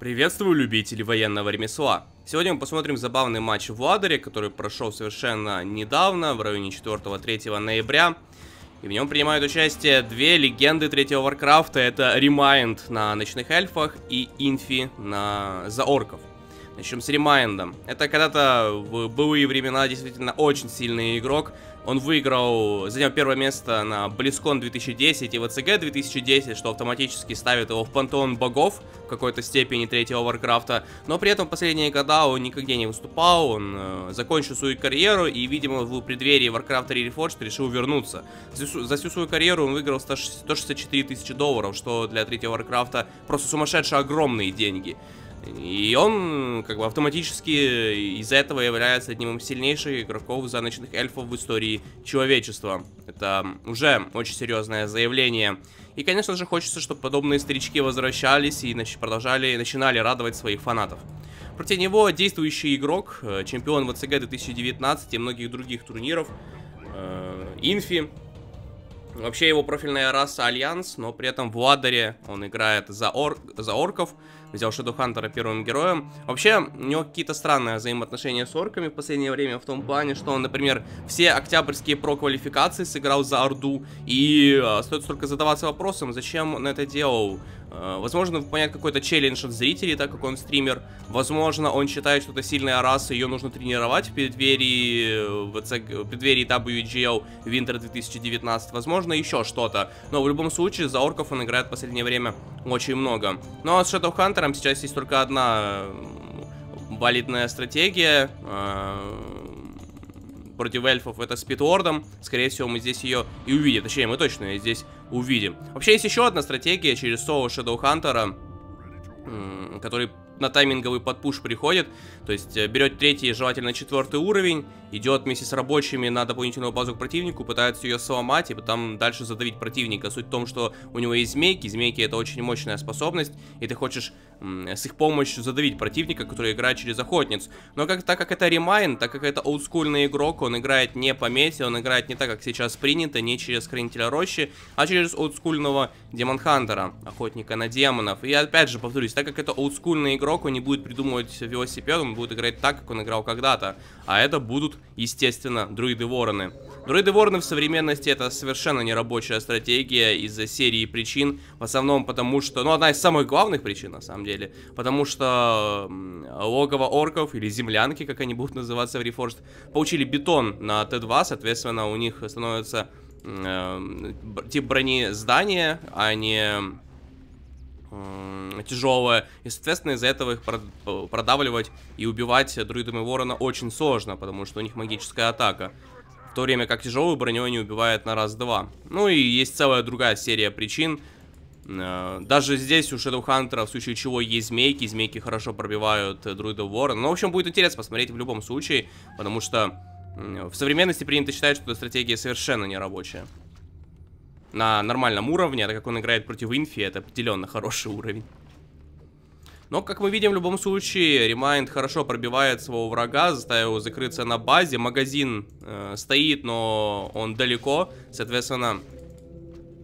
Приветствую любителей военного ремесла. Сегодня мы посмотрим забавный матч в Ладере, который прошел совершенно недавно, в районе 4-3 ноября. И в нем принимают участие две легенды третьего Варкрафта. Это Ремайнд на Ночных Эльфах и Инфи на Заорков. Начнем с Ремайндом. Это когда-то в былые времена действительно очень сильный игрок, он выиграл, занял первое место на BlizzCon 2010 и ВЦГ 2010, что автоматически ставит его в пантеон богов в какой-то степени третьего Варкрафта. Но при этом последние года он никогда не выступал, он э, закончил свою карьеру и, видимо, в преддверии Warcraft Reforged решил вернуться. За, за всю свою карьеру он выиграл 164 тысячи долларов, что для третьего Варкрафта просто сумасшедшие огромные деньги. И он как бы автоматически из-за этого является одним из сильнейших игроков заночных эльфов в истории человечества. Это уже очень серьезное заявление. И, конечно же, хочется, чтобы подобные старички возвращались и нач продолжали, начинали радовать своих фанатов. Против него действующий игрок, э, чемпион ВЦГ 2019 и многих других турниров, э, Инфи, Вообще его профильная раса Альянс, но при этом в Ладере он играет за, ор... за орков, взял Шедухантера первым героем. Вообще, у него какие-то странные взаимоотношения с орками в последнее время в том плане, что он, например, все октябрьские проквалификации сыграл за Орду, и э, стоит только задаваться вопросом, зачем он это делал. Э, возможно, понять какой-то челлендж от зрителей, так как он стример. Возможно, он считает, что это сильная раса, ее нужно тренировать в преддверии, э, в преддверии WGO Winter 2019. Возможно, еще что-то. Но в любом случае, за орков он играет в последнее время очень много. Ну а с Shadowhunter сейчас есть только одна валидная стратегия э, против эльфов это спидвордом. Скорее всего, мы здесь ее и увидим. Точнее, мы точно здесь увидим. Вообще есть еще одна стратегия через Соло Shadow Hunter, который на тайминговый подпуш приходит. То есть э, берет третий, желательно четвертый уровень, идет вместе с рабочими на дополнительную базу к противнику, пытается ее сломать и потом дальше задавить противника. Суть в том, что у него есть змейки, змейки это очень мощная способность, и ты хочешь с их помощью задавить противника, который играет через охотниц. Но как, так как это ремайн, так как это олдскульный игрок, он играет не по мете, он играет не так, как сейчас принято, не через Хранителя Рощи, а через олдскульного Демонхантера, охотника на демонов. И опять же повторюсь, так как это олдскульный игрок, он не будет придумывать велосипед, он будет играть так, как он играл когда-то. А это будут естественно, друиды-вороны. Друиды-вороны в современности это совершенно не рабочая стратегия из-за серии причин, в основном потому что, ну, одна из самых главных причин, на самом деле, потому что логово орков или землянки, как они будут называться в Reforged, получили бетон на Т2, соответственно, у них становится э, тип брони здания, а не... Э, она тяжелая, и, соответственно, из-за этого их э, продавливать и убивать друидами ворона очень сложно, потому что у них магическая атака. В то время как тяжелую броню они убивают на раз-два. Ну и есть целая другая серия причин. Э, даже здесь у Шедоухантера, в случае чего, есть змейки. Змейки хорошо пробивают э, друидов ворона. Ну, в общем, будет интересно посмотреть в любом случае, потому что в современности принято считать, что эта стратегия совершенно не рабочая на нормальном уровне, а так как он играет против инфи, это определенно хороший уровень. Но, как мы видим, в любом случае, Ремайнд хорошо пробивает своего врага, заставив закрыться на базе. Магазин э, стоит, но он далеко, соответственно,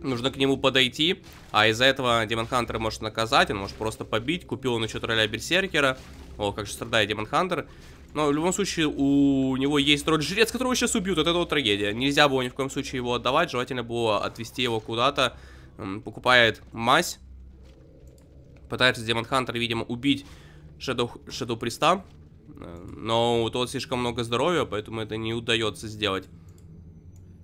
нужно к нему подойти. А из-за этого Демон Хантер может наказать, он может просто побить. Купил он еще тролля Берсеркера. О, как же страдает Демон Хантер. Но в любом случае у него есть тролль жрец, которого сейчас убьют. От этого трагедия. Нельзя было ни в коем случае его отдавать. Желательно было отвести его куда-то. Покупает мазь. Пытается Демон Хантер, видимо, убить Шэдоу, Шэдоу Приста. Но у тот слишком много здоровья, поэтому это не удается сделать.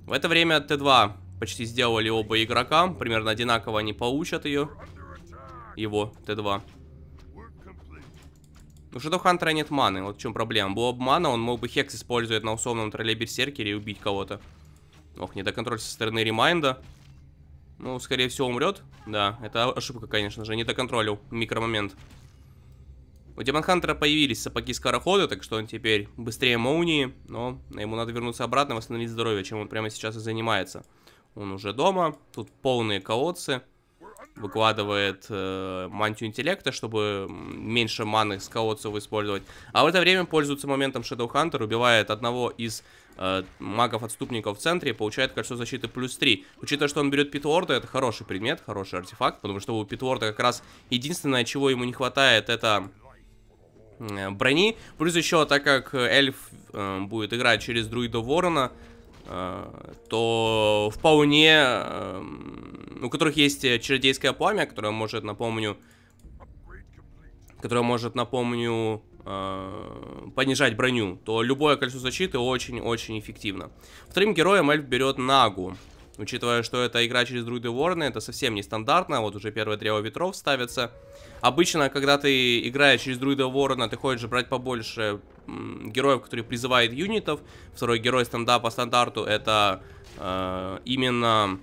В это время Т2 почти сделали оба игрока. Примерно одинаково они получат ее. Его, Т2. У Shadow Хантера нет маны, вот в чем проблема. Было обмана, он мог бы Хекс использовать на условном тролле Берсеркере и убить кого-то. Ох, не до контроля со стороны Ремайнда. Ну, скорее всего, умрет. Да, это ошибка, конечно же. Не доконтролил микромомент. У Демонхантера появились сапоги скорохода, так что он теперь быстрее Моунии, но ему надо вернуться обратно, восстановить здоровье, чем он прямо сейчас и занимается. Он уже дома, тут полные колодцы, выкладывает э, мантию интеллекта, чтобы меньше маны с колодцев использовать. А в это время пользуется моментом Shadow Hunter, убивает одного из Э, магов-отступников в центре, получает кольцо защиты плюс 3. Учитывая, что он берет Питворда, это хороший предмет, хороший артефакт, потому что у Питворда как раз единственное, чего ему не хватает, это э, брони. Плюс еще, так как эльф э, будет играть через друида Ворона, э, то вполне... Э, у которых есть чародейское пламя, которое может, напомню... Которое может, напомню э, понижать броню, то любое кольцо защиты очень-очень эффективно. Вторым героем эльф берет Нагу. Учитывая, что это игра через друиды Ворны, это совсем не стандартно, вот уже первое древо ветров ставится. Обычно, когда ты играешь через друида Ворона, ты хочешь брать побольше героев, которые призывают юнитов. Второй герой стендапа по стандарту это э, именно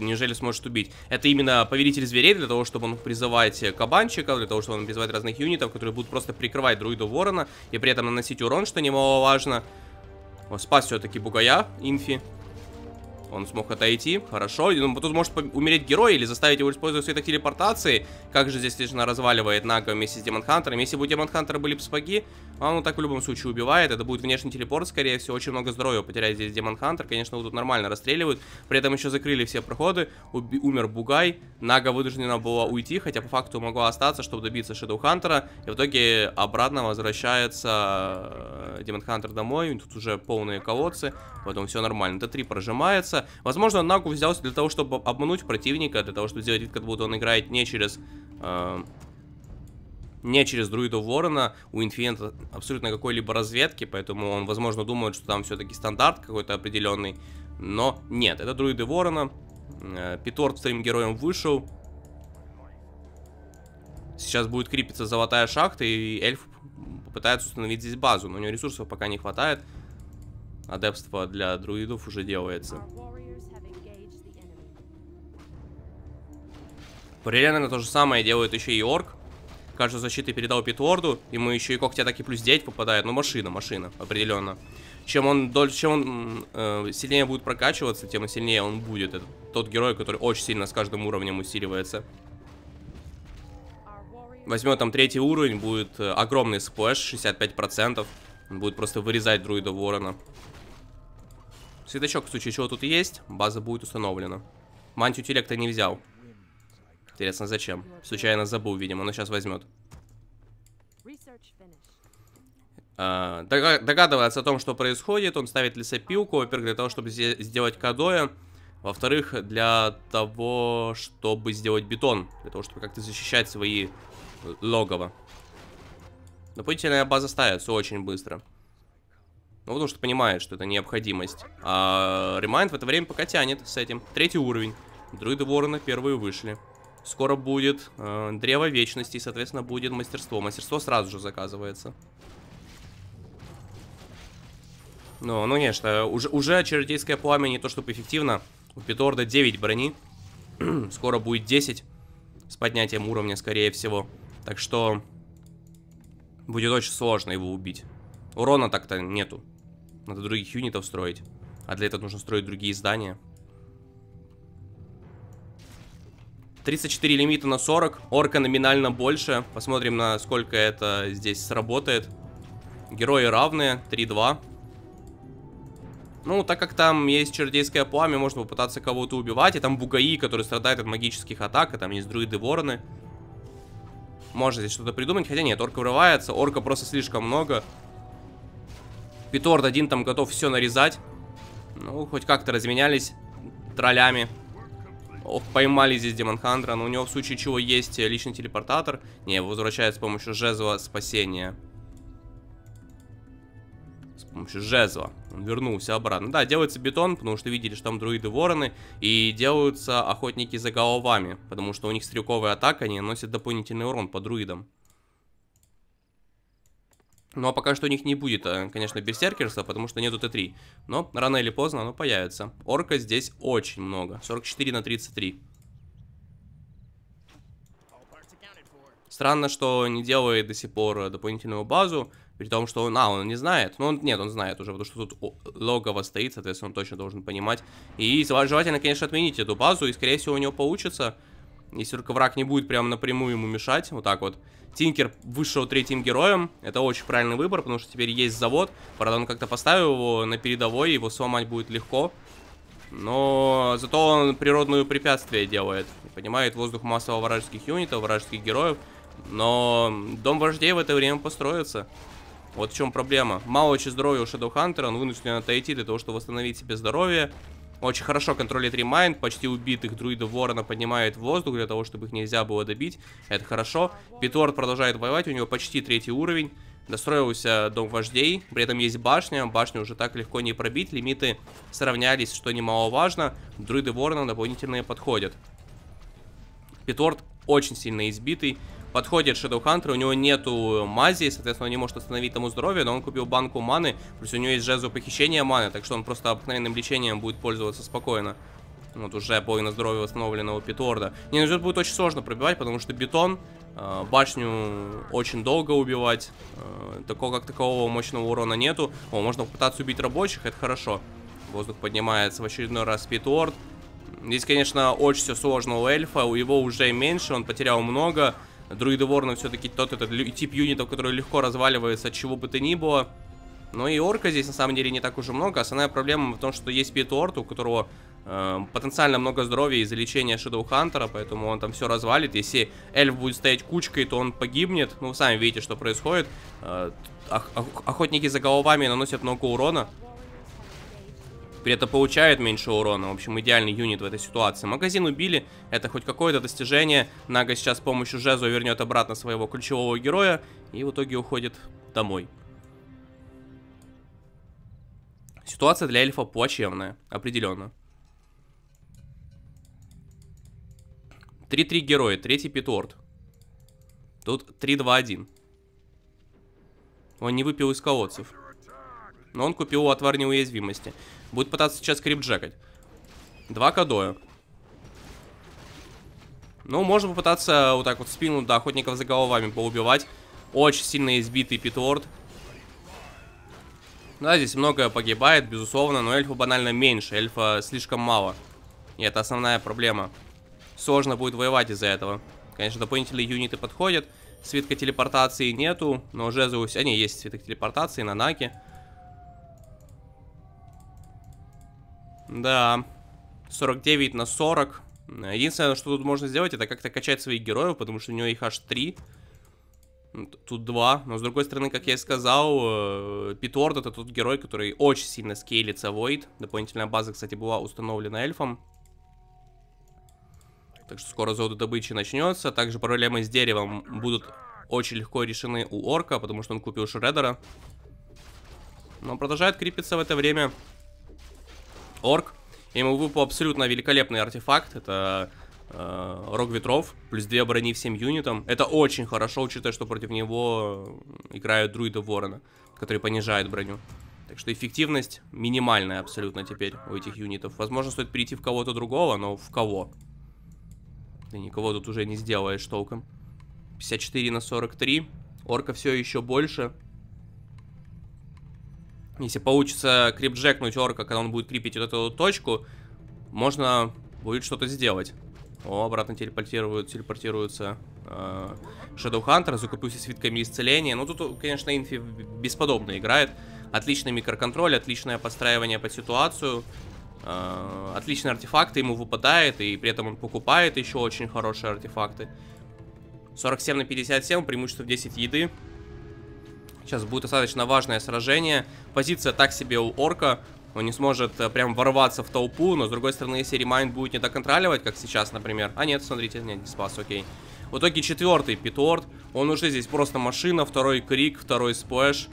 нежели сможет убить. Это именно повелитель зверей, для того, чтобы он призывать э, кабанчиков, для того, чтобы он призывать разных юнитов, которые будут просто прикрывать друиду ворона и при этом наносить урон, что немаловажно. О, спас все-таки бугая, инфи. Он смог отойти. Хорошо. Ну, тут может умереть герой или заставить его использовать свиток телепортации. Как же здесь лично разваливает Нага вместе с Демон Хантером. Если бы у Демон Хантера были бы спаги, а он так в любом случае убивает. Это будет внешний телепорт, скорее всего. Очень много здоровья потеряет здесь Демон Хантер. Конечно, его тут нормально расстреливают. При этом еще закрыли все проходы. Уби умер Бугай. Нага вынуждена была уйти, хотя по факту могла остаться, чтобы добиться Шедоу Хантера. И в итоге обратно возвращается э, Демон Хантер домой. Тут уже полные колодцы, потом все нормально. Т3 прожимается возможно, Нагу взялся для того, чтобы обмануть противника, для того, чтобы сделать вид, как будто он играет не через... Э, не через друида Ворона, у Инфинента абсолютно какой-либо разведки, поэтому он, возможно, думает, что там все-таки стандарт какой-то определенный, но нет, это друиды Ворона, э, Питорт своим героем вышел, сейчас будет крепиться золотая шахта, и эльф попытается установить здесь базу, но у него ресурсов пока не хватает, адепство для друидов уже делается. Примерно то же самое делает еще и орк. Карту защиты передал Питворду, ему еще и когти атаки плюс 9 попадает. Ну, машина, машина, определенно. Чем он, дольше, чем он э, сильнее будет прокачиваться, тем сильнее он будет. Это тот герой, который очень сильно с каждым уровнем усиливается. Возьмет там третий уровень, будет э, огромный сплэш, 65%. Он будет просто вырезать друида Ворона. Светочок, в случае чего тут есть, база будет установлена. Мантию интеллекта не взял. Интересно, зачем? Случайно забыл, видимо, но сейчас возьмет. А, догадывается о том, что происходит, он ставит лесопилку, во-первых, для того, чтобы сделать кадоя, во-вторых, для того, чтобы сделать бетон, для того, чтобы как-то защищать свои э, логово. Дополнительная база ставится очень быстро. Ну, потому что понимает, что это необходимость. А Ремайнд в это время пока тянет с этим. Третий уровень. Друиды Ворона первые вышли. Скоро будет э, Древо Вечности, и, соответственно, будет мастерство. Мастерство сразу же заказывается. Ну, ну, конечно, уже, уже Черетейское пламя не то чтобы эффективно. У Питорда 9 брони. Скоро будет 10 с поднятием уровня, скорее всего. Так что будет очень сложно его убить. Урона так-то нету. Надо других юнитов строить. А для этого нужно строить другие здания. 34 лимита на 40. Орка номинально больше. Посмотрим, на сколько это здесь сработает. Герои равные. 3-2. Ну, так как там есть чердейское пламя, можно попытаться кого-то убивать. И там бугаи, которые страдают от магических атак. И а там есть друиды-вороны. Можно здесь что-то придумать. Хотя нет, орка врывается. Орка просто слишком много. Питорд один там готов все нарезать. Ну, хоть как-то разменялись троллями. Ох, поймали здесь Демон Хантера, но у него в случае чего есть личный телепортатор. Не, его возвращают с помощью жезла спасения. С помощью жезла. Он вернулся обратно. Да, делается бетон, потому что видели, что там друиды-вороны. И делаются охотники за головами, потому что у них стрелковая атака, они наносят дополнительный урон по друидам. Ну а пока что у них не будет, э, конечно, берсеркерства, потому что нету Т3. Но рано или поздно оно появится. Орка здесь очень много. 44 на 33. Странно, что не делает до сих пор э, дополнительную базу. При том, что он, а, он не знает. Ну, он, нет, он знает уже, потому что тут логово стоит, соответственно, он точно должен понимать. И желательно, конечно, отменить эту базу, и, скорее всего, у него получится. Если только враг не будет прям напрямую ему мешать, вот так вот. Тинкер вышел третьим героем. Это очень правильный выбор, потому что теперь есть завод. Правда, он как-то поставил его на передовой, его сломать будет легко. Но зато он природную препятствие делает. Понимает воздух массово вражеских юнитов, вражеских героев. Но дом вождей в это время построится. Вот в чем проблема. Мало очень здоровья у Shadow он вынужден отойти для того, чтобы восстановить себе здоровье. Очень хорошо контролит ремайнд, почти убитых друидов ворона поднимает в воздух для того, чтобы их нельзя было добить. Это хорошо. Питорд продолжает воевать, у него почти третий уровень. Достроился дом вождей, при этом есть башня, башню уже так легко не пробить, лимиты сравнялись, что немаловажно, друиды ворона дополнительные подходят. Питорд очень сильно избитый, подходит Шедоухантер, у него нету мази, соответственно, он не может остановить тому здоровье, но он купил банку маны, плюс у него есть жезл похищения маны, так что он просто обыкновенным лечением будет пользоваться спокойно. Вот уже половина здоровья восстановленного Питорда. Не, ну будет очень сложно пробивать, потому что бетон, э, башню очень долго убивать, э, такого как такового мощного урона нету. О, можно попытаться убить рабочих, это хорошо. Воздух поднимается в очередной раз Питорд. Здесь, конечно, очень все сложно у эльфа, у его уже меньше, он потерял много, Друиды Друидоворна все-таки тот этот тип юнитов, который легко разваливается от чего бы то ни было. Но ну и орка здесь на самом деле не так уж и много. Основная проблема в том, что есть Пит у которого э, потенциально много здоровья из-за лечения Shadow Хантера, поэтому он там все развалит. Если эльф будет стоять кучкой, то он погибнет. Ну, вы сами видите, что происходит. Э, ох охотники за головами наносят много урона. При этом получают меньше урона. В общем, идеальный юнит в этой ситуации. Магазин убили. Это хоть какое-то достижение. Нага сейчас с помощью Жезу вернет обратно своего ключевого героя. И в итоге уходит домой. Ситуация для эльфа плачевная. Определенно. 3-3 героя. Третий питорд. Тут 3-2-1. Он не выпил из колодцев. Но он купил у отвар неуязвимости. Будет пытаться сейчас крипджекать. Два Кадоя. Ну, можно попытаться вот так вот спину до охотников за головами поубивать. Очень сильно избитый Питворд. Да, здесь многое погибает, безусловно, но эльфа банально меньше, эльфа слишком мало. И это основная проблема. Сложно будет воевать из-за этого. Конечно, дополнительные юниты подходят. Свитка телепортации нету, но уже за... А, не, есть свиток телепортации на Наке. Да. 49 на 40. Единственное, что тут можно сделать, это как-то качать своих героев, потому что у него их аж 3. Тут 2. Но с другой стороны, как я и сказал, э, Питорд это тот герой, который очень сильно скейлится Void. Дополнительная база, кстати, была установлена эльфом. Так что скоро золотодобыча начнется. Также проблемы с деревом будут очень легко решены у орка, потому что он купил шредера. Но продолжает крепиться в это время орк. Ему выпал абсолютно великолепный артефакт. Это э, Рог Ветров, плюс 2 брони всем юнитам. Это очень хорошо, учитывая, что против него играют друиды Ворона, которые понижают броню. Так что эффективность минимальная абсолютно теперь у этих юнитов. Возможно, стоит перейти в кого-то другого, но в кого? Да никого тут уже не сделаешь толком. 54 на 43. Орка все еще больше. Если получится крипджекнуть орка, когда он будет крипить вот эту точку, можно будет что-то сделать. О, обратно телепортируют, телепортируются э, Shadow Hunter, закупился свитками исцеления. Ну, тут, конечно, Инфи бесподобно играет. Отличный микроконтроль, отличное подстраивание под ситуацию. Э, отличные артефакты ему выпадает, и при этом он покупает еще очень хорошие артефакты. 47 на 57, преимущество в 10 еды. Сейчас будет достаточно важное сражение. Позиция так себе у орка. Он не сможет э, прям ворваться в толпу, но с другой стороны, если ремайнд будет не так контролировать, как сейчас, например. А нет, смотрите, нет, не спас, окей. В итоге четвертый питорд. Он уже здесь просто машина, второй крик, второй сплэш.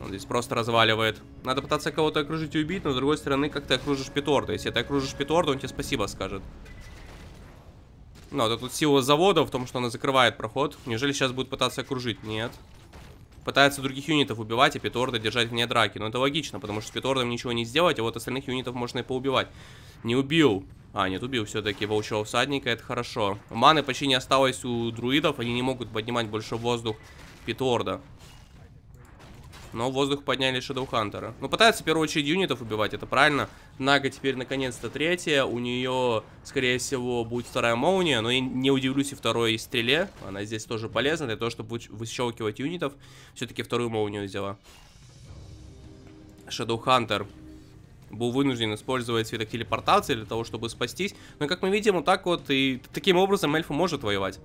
Он здесь просто разваливает. Надо пытаться кого-то окружить и убить, но с другой стороны, как ты окружишь питорда. Если ты окружишь питорда, он тебе спасибо скажет. Ну, это а тут сила завода в том, что она закрывает проход. Неужели сейчас будет пытаться окружить? Нет пытается других юнитов убивать, а питорда держать вне драки. Но это логично, потому что с питордом ничего не сделать, а вот остальных юнитов можно и поубивать. Не убил. А, нет, убил все-таки волчьего всадника, это хорошо. Маны почти не осталось у друидов, они не могут поднимать больше воздух питорда. Но воздух подняли Шадоухантера. Ну, пытаются в первую очередь юнитов убивать, это правильно. Нага теперь наконец-то третья. У нее, скорее всего, будет вторая молния. Но я не удивлюсь и второй стреле. Она здесь тоже полезна для того, чтобы выщелкивать юнитов. Все-таки вторую молнию взяла. Шадоухантер был вынужден использовать свиток телепортации для того, чтобы спастись. Но, ну, как мы видим, вот так вот и таким образом эльф может воевать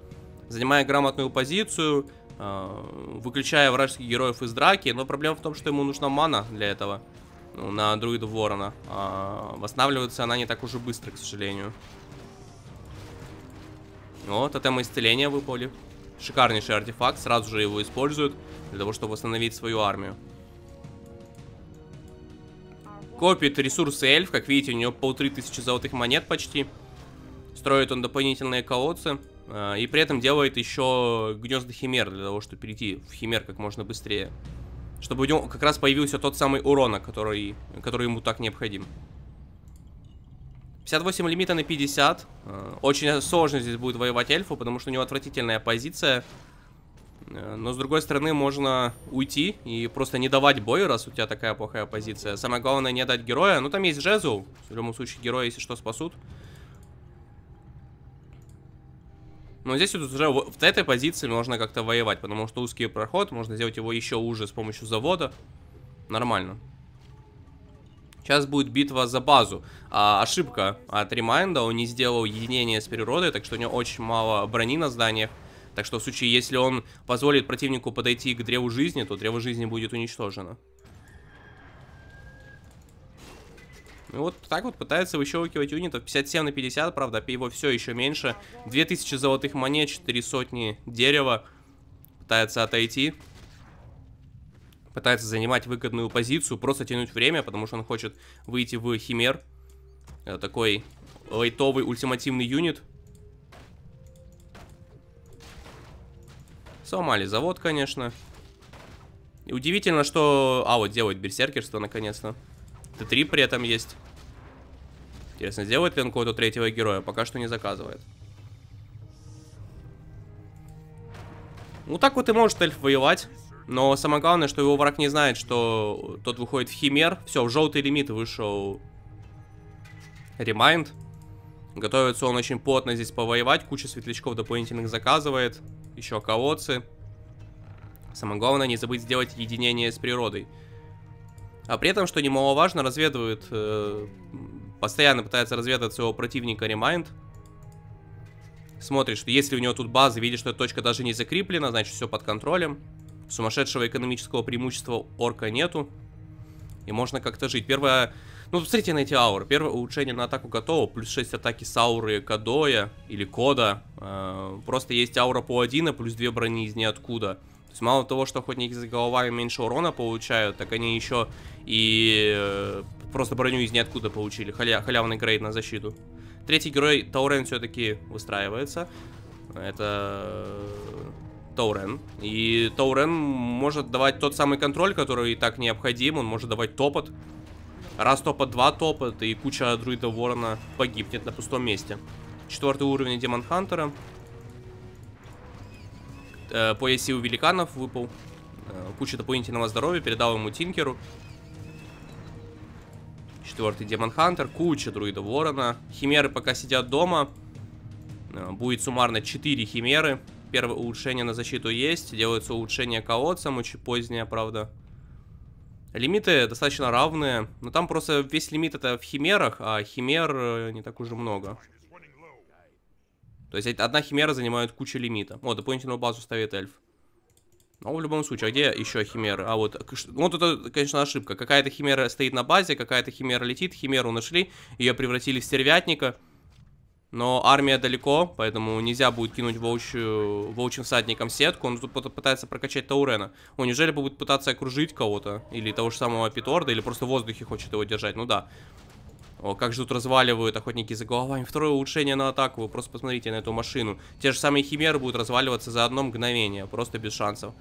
занимая грамотную позицию, э, выключая вражеских героев из драки. Но проблема в том, что ему нужна мана для этого ну, на друида Ворона. восстанавливается она не так уже быстро, к сожалению. О, тотем исцеления выпали. Шикарнейший артефакт, сразу же его используют для того, чтобы восстановить свою армию. Копит ресурсы эльф, как видите, у него полторы тысячи золотых монет почти. Строит он дополнительные колодцы. А, и при этом делает еще гнезда химер для того, чтобы перейти в химер как можно быстрее. Чтобы у него как раз появился тот самый урон, который, который ему так необходим. 58 лимита на 50. А, очень сложно здесь будет воевать эльфу, потому что у него отвратительная позиция. А, но с другой стороны, можно уйти и просто не давать бой, раз у тебя такая плохая позиция. Самое главное не дать героя. Ну там есть Жезл. В любом случае, героя, если что, спасут. Но здесь вот уже в этой позиции можно как-то воевать, потому что узкий проход, можно сделать его еще уже с помощью завода. Нормально. Сейчас будет битва за базу. А, ошибка от Ремайнда, он не сделал единение с природой, так что у него очень мало брони на зданиях. Так что в случае, если он позволит противнику подойти к Древу Жизни, то Древо Жизни будет уничтожено. И ну, вот так вот пытается выщелкивать юнитов. 57 на 50, правда, а его все еще меньше. 2000 золотых монет, 4 сотни дерева. Пытается отойти. Пытается занимать выгодную позицию, просто тянуть время, потому что он хочет выйти в Химер. Это такой лайтовый ультимативный юнит. Сломали завод, конечно. И удивительно, что... А, вот делает берсеркерство, наконец-то. Т3 при этом есть. Интересно, сделает ли он кого-то третьего героя? Пока что не заказывает. Ну так вот и может эльф воевать. Но самое главное, что его враг не знает, что тот выходит в химер. Все, в желтый лимит вышел ремайнд. Готовится он очень плотно здесь повоевать. Куча светлячков дополнительных заказывает. Еще колодцы. Самое главное не забыть сделать единение с природой. А при этом, что немаловажно, разведывает, э, постоянно пытается разведать своего противника ремайнд. Смотрит, что если у него тут база, видит, что эта точка даже не закреплена, значит все под контролем. Сумасшедшего экономического преимущества орка нету. И можно как-то жить. Первое... Ну, посмотрите на эти ауры. Первое улучшение на атаку готово. Плюс 6 атаки с ауры Кадоя или Кода. Э, просто есть аура по 1, плюс 2 брони из ниоткуда есть мало того, что охотники за головами меньше урона получают, так они еще и э, просто броню из ниоткуда получили. Халя, халявный грейд на защиту. Третий герой Таурен все-таки выстраивается. Это э, Таурен. И Таурен может давать тот самый контроль, который и так необходим. Он может давать топот. Раз топот, два топот, и куча друида Ворона погибнет на пустом месте. Четвертый уровень Демон Хантера э, пояс сил великанов выпал. Э, куча дополнительного здоровья, передал ему Тинкеру. Четвертый Демон Хантер, куча Друида Ворона. Химеры пока сидят дома. Э, будет суммарно 4 химеры. Первое улучшение на защиту есть. Делается улучшение колодцам, очень позднее, правда. Лимиты достаточно равные. Но там просто весь лимит это в химерах, а химер э, не так уже много. То есть одна химера занимает кучу лимита. О, дополнительную базу ставит эльф. Ну, в любом случае, а где еще химеры? А вот, ну, тут, это, конечно, ошибка. Какая-то химера стоит на базе, какая-то химера летит, химеру нашли, ее превратили в стервятника. Но армия далеко, поэтому нельзя будет кинуть волчью, волчьим всадником сетку. Он тут пытается прокачать Таурена. О, неужели будет пытаться окружить кого-то? Или того же самого Питорда, или просто в воздухе хочет его держать? Ну да. О, как же тут разваливают охотники за головами. Второе улучшение на атаку. Вы просто посмотрите на эту машину. Те же самые химеры будут разваливаться за одно мгновение. Просто без шансов.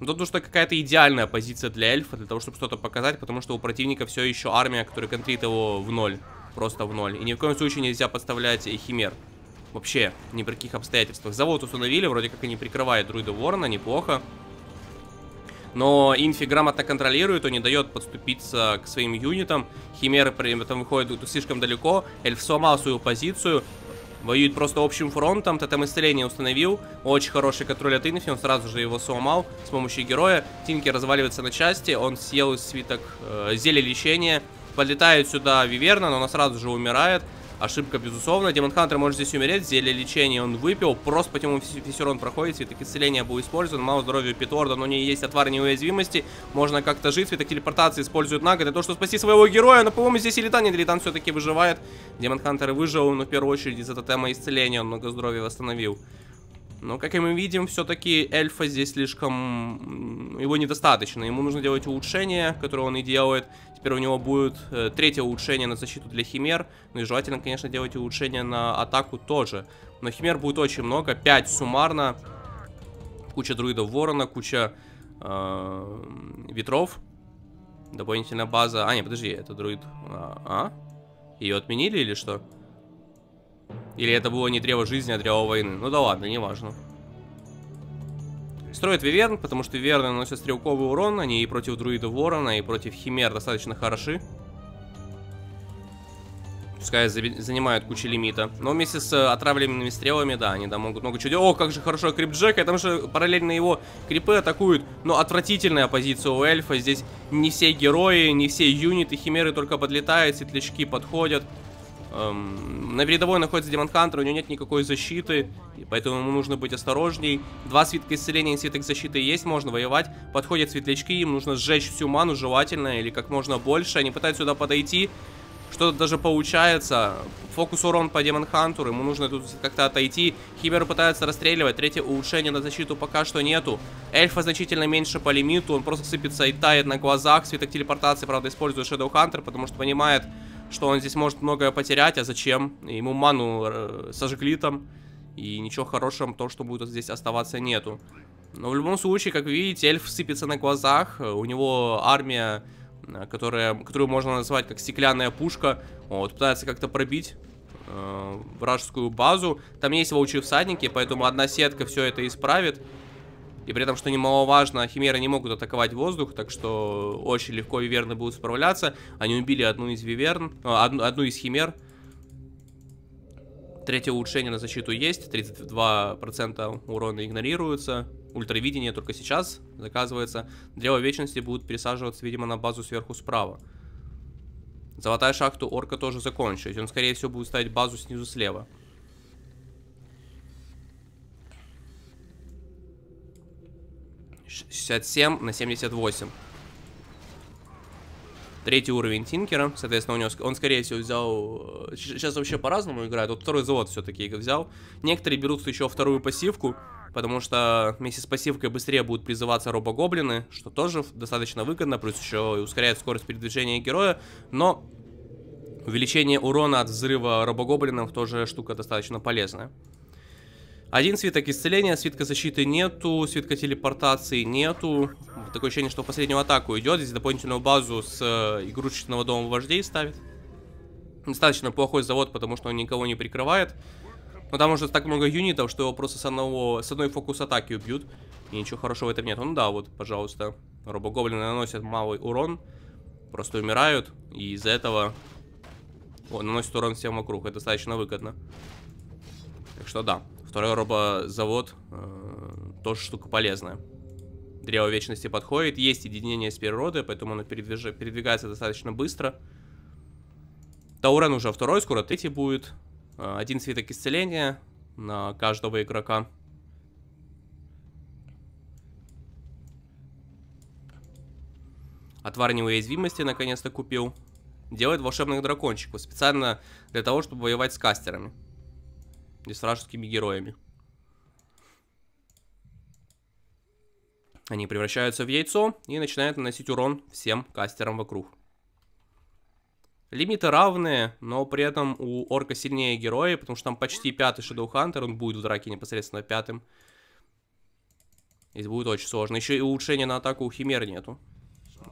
Но ну, тут нужна какая-то идеальная позиция для эльфа, для того, чтобы что-то показать, потому что у противника все еще армия, которая контрит его в ноль. Просто в ноль. И ни в коем случае нельзя подставлять э, химер. Вообще, ни при каких обстоятельствах. Завод установили, вроде как они прикрывают прикрывает друида Ворона, неплохо. Но Инфи грамотно контролирует, он не дает подступиться к своим юнитам. Химеры при этом выходят слишком далеко. Эльф сломал свою позицию. Воюет просто общим фронтом, тотем исцеление установил. Очень хороший контроль от Инфи, он сразу же его сломал с помощью героя. Тинки разваливается на части, он съел свиток э, зелье лечения. Подлетает сюда Виверна, но она сразу же умирает. Ошибка, безусловно. Демон Хантер может здесь умереть. Зелье лечения он выпил. Просто потому, нему фиссерон проходит. Цветок исцеления был использован. Мало здоровья Питорда, но у нее есть отвар неуязвимости. Можно как-то жить. Цветок телепортации используют на год. Для того, чтобы спасти своего героя. Но, по-моему, здесь и Литан, и Литан все-таки выживает. Демон Хантер выжил, но в первую очередь из-за тема исцеления он много здоровья восстановил. Но, как и мы видим, все-таки эльфа здесь слишком... Его недостаточно. Ему нужно делать улучшения, которые он и делает. Теперь у него будет э, третье улучшение на защиту для Химер. Ну и желательно, конечно, делать улучшение на атаку тоже. Но Химер будет очень много. 5 суммарно. Куча друидов Ворона, куча э, ветров. Дополнительная база. А, не, подожди, это друид. А? а? Ее отменили или что? Или это было не древо жизни, а древо войны? Ну да ладно, неважно. Строит Виверн, потому что Виверны наносят стрелковый урон, они и против друида Ворона, и против Химер достаточно хороши. Пускай занимают кучу лимита. Но вместе с э, отравленными стрелами, да, они да могут много чудес. О, как же хорошо крип Джека, потому что параллельно его крипы атакуют. Но отвратительная позиция у эльфа, здесь не все герои, не все юниты, химеры только подлетают, светлячки подходят. Эм, на передовой находится Демон Хантер, у него нет никакой защиты, поэтому ему нужно быть осторожней. Два свитка исцеления и свиток защиты есть, можно воевать. Подходят светлячки, им нужно сжечь всю ману, желательно, или как можно больше. Они пытаются сюда подойти, что-то даже получается. Фокус урон по Демон Хантеру, ему нужно тут как-то отойти. Химеру пытаются расстреливать, третье улучшение на защиту пока что нету. Эльфа значительно меньше по лимиту, он просто сыпется и тает на глазах. Свиток телепортации, правда, использует Shadow Хантер, потому что понимает что он здесь может многое потерять, а зачем? Ему ману э, сожгли там, и ничего хорошего то, что будет здесь оставаться, нету. Но в любом случае, как видите, эльф сыпется на глазах, э, у него армия, э, которая, которую можно назвать как стеклянная пушка, вот, пытается как-то пробить э, вражескую базу. Там есть волчьи всадники, поэтому одна сетка все это исправит. И при этом, что немаловажно, химеры не могут атаковать воздух, так что очень легко виверны будут справляться. Они убили одну из виверн, а, одну, одну из химер. Третье улучшение на защиту есть, 32% урона игнорируется. Ультравидение только сейчас заказывается. Древо Вечности будут пересаживаться, видимо, на базу сверху справа. Золотая шахту орка тоже закончилась. Он, скорее всего, будет ставить базу снизу слева. 67 на 78. Третий уровень Тинкера, соответственно, у него, он, скорее всего, взял... Сейчас э, вообще по-разному играет, вот второй завод все-таки взял. Некоторые берут еще вторую пассивку, потому что вместе с пассивкой быстрее будут призываться робогоблины, что тоже достаточно выгодно, плюс еще и ускоряет скорость передвижения героя, но увеличение урона от взрыва робогоблинов тоже штука достаточно полезная. Один свиток исцеления, свитка защиты нету, свитка телепортации нету. Такое ощущение, что в последнюю атаку идет. Здесь дополнительную базу с э, игрушечного дома вождей ставит. Достаточно плохой завод, потому что он никого не прикрывает. Но там уже так много юнитов, что его просто с, одного, с одной фокус-атаки убьют. И ничего хорошего в этом нет. Ну да, вот, пожалуйста. Робоголины наносят малый урон. Просто умирают. И из-за этого он наносит урон всем вокруг. Это достаточно выгодно. Так что да. Второй робозавод э, тоже штука полезная. Древо Вечности подходит. Есть единение с природой, поэтому оно передвиж... передвигается достаточно быстро. Таурен уже второй, скоро третий будет. Э, один свиток исцеления на каждого игрока. Отвар неуязвимости наконец-то купил. Делает волшебных дракончиков специально для того, чтобы воевать с кастерами и с вражескими героями. Они превращаются в яйцо и начинают наносить урон всем кастерам вокруг. Лимиты равные, но при этом у орка сильнее герои, потому что там почти пятый Shadow он будет в драке непосредственно пятым. Здесь будет очень сложно. Еще и улучшения на атаку у Химер нету.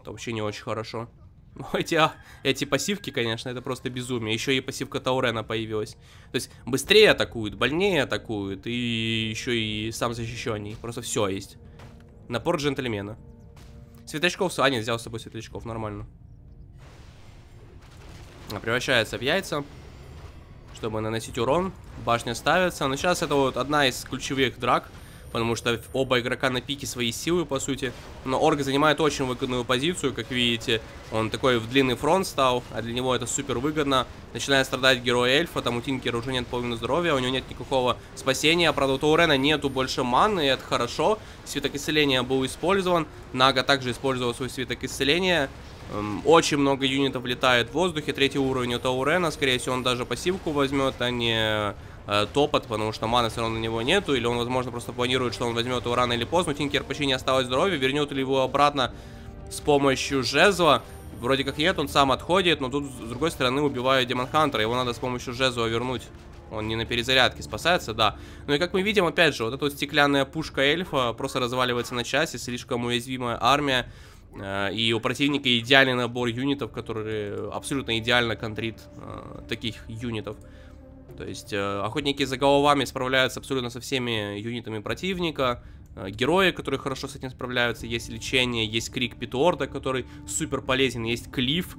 Это вообще не очень хорошо. Ну, эти, а, эти пассивки, конечно, это просто безумие. Еще и пассивка Таурена появилась. То есть быстрее атакуют, больнее атакуют, и еще и сам защищенней. Просто все есть. Напор джентльмена. Светлячков... А, нет, взял с собой Светочков, нормально. А, превращается в яйца, чтобы наносить урон. Башня ставится. Но ну, сейчас это вот одна из ключевых драк потому что оба игрока на пике своей силы, по сути. Но Орг занимает очень выгодную позицию, как видите. Он такой в длинный фронт стал, а для него это супер выгодно. Начинает страдать герой эльфа, там у Тинкера уже нет половины здоровья, у него нет никакого спасения. Правда, у Рена нету больше маны, и это хорошо. Свиток исцеления был использован. Нага также использовал свой свиток исцеления. Эм, очень много юнитов летает в воздухе. Третий уровень у Таурена. Скорее всего, он даже пассивку возьмет, а не Э, топот, потому что маны все равно на него нету, или он, возможно, просто планирует, что он возьмет его рано или поздно. У Тинкер почти не осталось здоровья, вернет ли его обратно с помощью жезла. Вроде как нет, он сам отходит, но тут, с другой стороны, убивают Демон Хантера, его надо с помощью жезла вернуть. Он не на перезарядке спасается, да. Ну и как мы видим, опять же, вот эта вот стеклянная пушка эльфа просто разваливается на части, слишком уязвимая армия. Э, и у противника идеальный набор юнитов, который абсолютно идеально контрит э, таких юнитов. То есть э, охотники за головами справляются абсолютно со всеми юнитами противника. Э, герои, которые хорошо с этим справляются. Есть лечение, есть крик Питорда, который супер полезен. Есть клиф,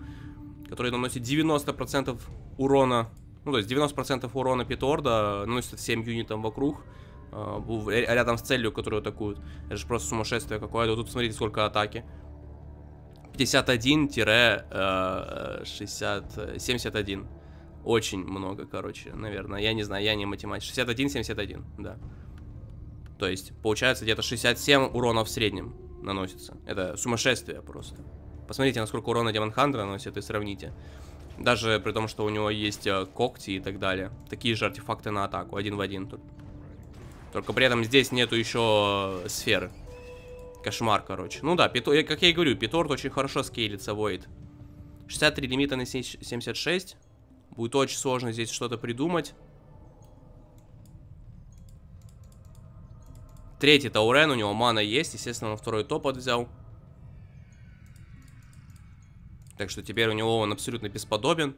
который наносит 90% урона. Ну, то есть 90% урона Питорда э, наносит всем юнитам вокруг э, рядом с целью, которую атакуют. Это же просто сумасшествие какое-то. Тут смотрите, сколько атаки. 51-60-71. Очень много, короче, наверное. Я не знаю, я не математик. 61, 71, да. То есть, получается, где-то 67 урона в среднем наносится. Это сумасшествие просто. Посмотрите, насколько урона Демон Хандра наносит и сравните. Даже при том, что у него есть э, когти и так далее. Такие же артефакты на атаку, один в один тут. Только при этом здесь нету еще э, сферы. Кошмар, короче. Ну да, Питор, э, как я и говорю, Питорт очень хорошо скейлится, Войд. 63 лимита на 76. Будет очень сложно здесь что-то придумать. Третий Таурен, у него мана есть. Естественно, он второй топ взял. Так что теперь у него он абсолютно бесподобен.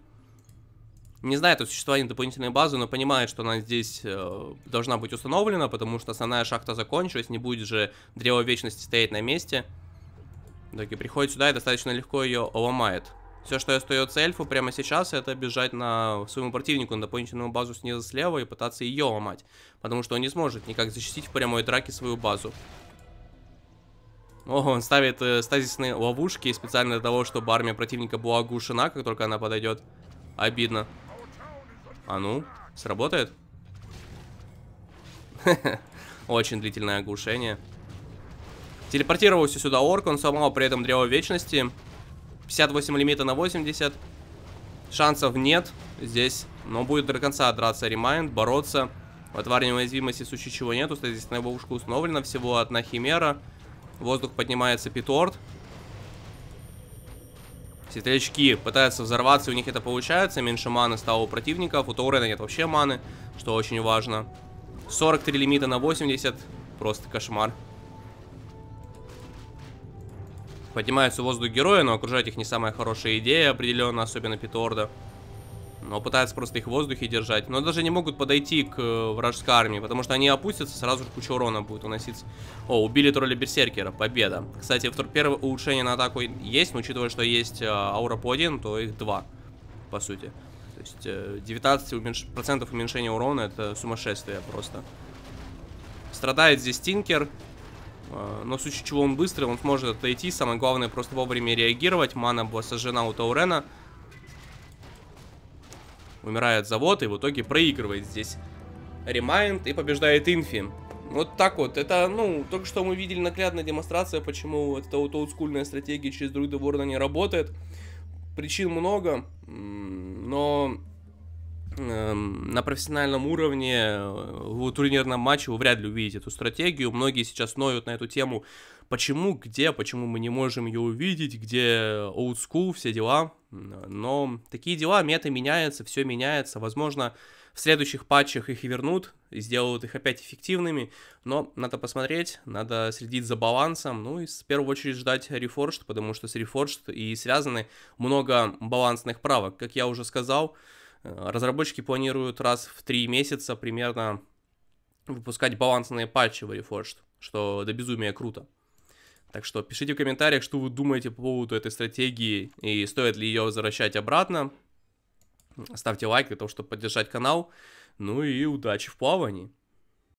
Не знает о существовании дополнительной базы, но понимает, что она здесь э, должна быть установлена, потому что основная шахта закончилась, не будет же Древо Вечности стоять на месте. Так и приходит сюда и достаточно легко ее ломает. Все, что остается эльфу прямо сейчас, это бежать на своему противнику на дополнительную базу снизу слева и пытаться ее ломать. Потому что он не сможет никак защитить в прямой драке свою базу. О, он ставит э, стазисные ловушки специально для того, чтобы армия противника была оглушена, как только она подойдет. Обидно. А ну, сработает? Очень длительное оглушение. Телепортировался сюда орк, он сломал при этом Древо Вечности. 58 лимита на 80. Шансов нет здесь, но будет до конца драться ремайнд, бороться. В отварной уязвимости в чего нету. Кстати, здесь на его ушку установлена всего одна химера. Воздух поднимается Питорд. Светлячки пытаются взорваться, у них это получается. Меньше маны стало у противников. У Таурена нет вообще маны, что очень важно. 43 лимита на 80. Просто кошмар. Поднимаются в воздух герои, но окружать их не самая хорошая идея, определенно, особенно Питорда. Но пытаются просто их в воздухе держать. Но даже не могут подойти к э, вражеской армии, потому что они опустятся, сразу же куча урона будет уноситься. О, убили тролля Берсеркера, победа. Кстати, первое улучшение на атаку есть, но учитывая, что есть э, аура по 1, то их два, по сути. То есть э, 19% процентов уменьшения урона это сумасшествие просто. Страдает здесь Тинкер, Э, но в случае чего он быстрый, он сможет отойти. Самое главное просто вовремя реагировать. Мана была сожжена у Таурена. Умирает завод и в итоге проигрывает здесь Ремайнд и побеждает Инфи. Вот так вот. Это, ну, только что мы видели наглядная демонстрация, почему эта вот олдскульная стратегия через друг Ворона не работает. Причин много, но Эм, на профессиональном уровне э, в турнирном матче вы вряд ли увидите эту стратегию. Многие сейчас ноют на эту тему, почему, где, почему мы не можем ее увидеть, где old school, все дела. Но такие дела, мета меняется, все меняется. Возможно, в следующих патчах их вернут, и сделают их опять эффективными. Но надо посмотреть, надо следить за балансом. Ну и в первую очередь ждать Reforged, потому что с Reforged и связаны много балансных правок. Как я уже сказал, Э, разработчики планируют раз в три месяца примерно выпускать балансные патчи в Reforged, что до безумия круто. Так что пишите в комментариях, что вы думаете по поводу этой стратегии и стоит ли ее возвращать обратно. Ставьте лайк для того, чтобы поддержать канал. Ну и удачи в плавании.